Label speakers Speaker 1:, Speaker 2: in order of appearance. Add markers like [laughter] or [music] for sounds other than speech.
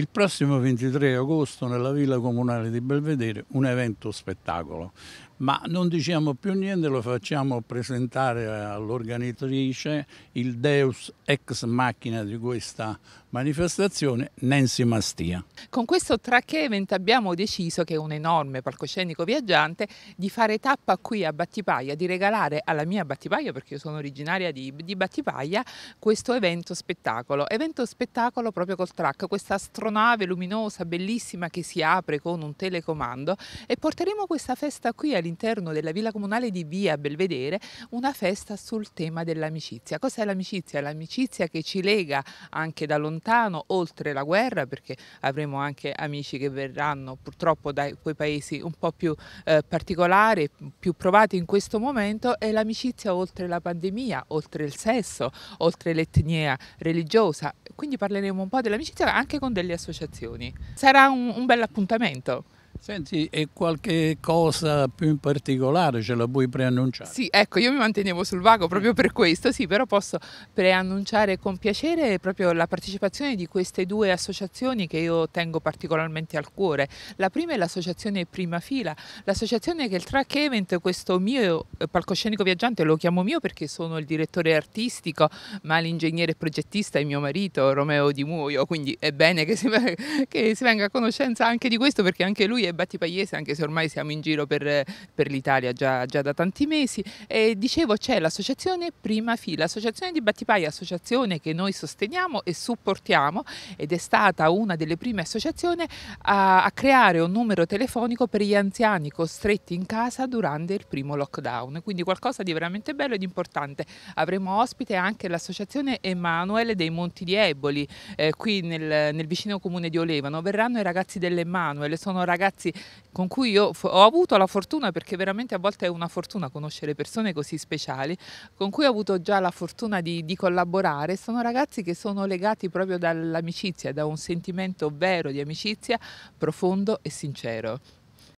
Speaker 1: Il prossimo 23 agosto nella Villa Comunale di Belvedere un evento spettacolo ma non diciamo più niente, lo facciamo presentare all'organitrice il deus ex machina di questa manifestazione, Nancy Mastia.
Speaker 2: Con questo track event abbiamo deciso, che è un enorme palcoscenico viaggiante, di fare tappa qui a Battipaglia, di regalare alla mia Battipaglia, perché io sono originaria di, di Battipaia, questo evento spettacolo. Evento spettacolo proprio col track, questa astronave luminosa, bellissima, che si apre con un telecomando e porteremo questa festa qui all'interno all'interno della villa comunale di Via Belvedere una festa sul tema dell'amicizia. Cos'è l'amicizia? L'amicizia che ci lega anche da lontano, oltre la guerra, perché avremo anche amici che verranno purtroppo da quei paesi un po' più eh, particolari, più provati in questo momento, è l'amicizia oltre la pandemia, oltre il sesso, oltre l'etnia religiosa. Quindi parleremo un po' dell'amicizia anche con delle associazioni. Sarà un, un bel appuntamento.
Speaker 1: Senti, e qualche
Speaker 2: cosa
Speaker 1: più in particolare ce la puoi preannunciare?
Speaker 2: Sì, ecco, io mi mantenevo sul vago proprio per questo, sì, però posso preannunciare con piacere proprio la partecipazione di queste due associazioni che io tengo particolarmente al cuore. La prima è l'associazione Prima Fila, l'associazione che il track event, questo mio palcoscenico viaggiante, lo chiamo mio perché sono il direttore artistico, ma l'ingegnere progettista è mio marito, Romeo Di Muoio, quindi è bene che si, [laughs] che si venga a conoscenza anche di questo perché anche lui è e Battipagliese, anche se ormai siamo in giro per, per l'Italia già, già, da tanti mesi. E dicevo c'è l'associazione Prima Fila, associazione di Battipaglia, associazione che noi sosteniamo e supportiamo ed è stata una delle prime associazioni a, a creare un numero telefonico per gli anziani costretti in casa durante il primo lockdown. Quindi qualcosa di veramente bello ed importante. Avremo ospite anche l'associazione Emanuele dei Monti di Eboli, eh, qui nel, nel vicino comune di Olevano. Verranno i ragazzi dell'Emanuele, sono ragazzi ragazzi con cui io ho avuto la fortuna, perché veramente a volte è una fortuna conoscere persone così speciali, con cui ho avuto già la fortuna di, di collaborare, sono ragazzi che sono legati proprio dall'amicizia, da un sentimento vero di amicizia profondo e sincero.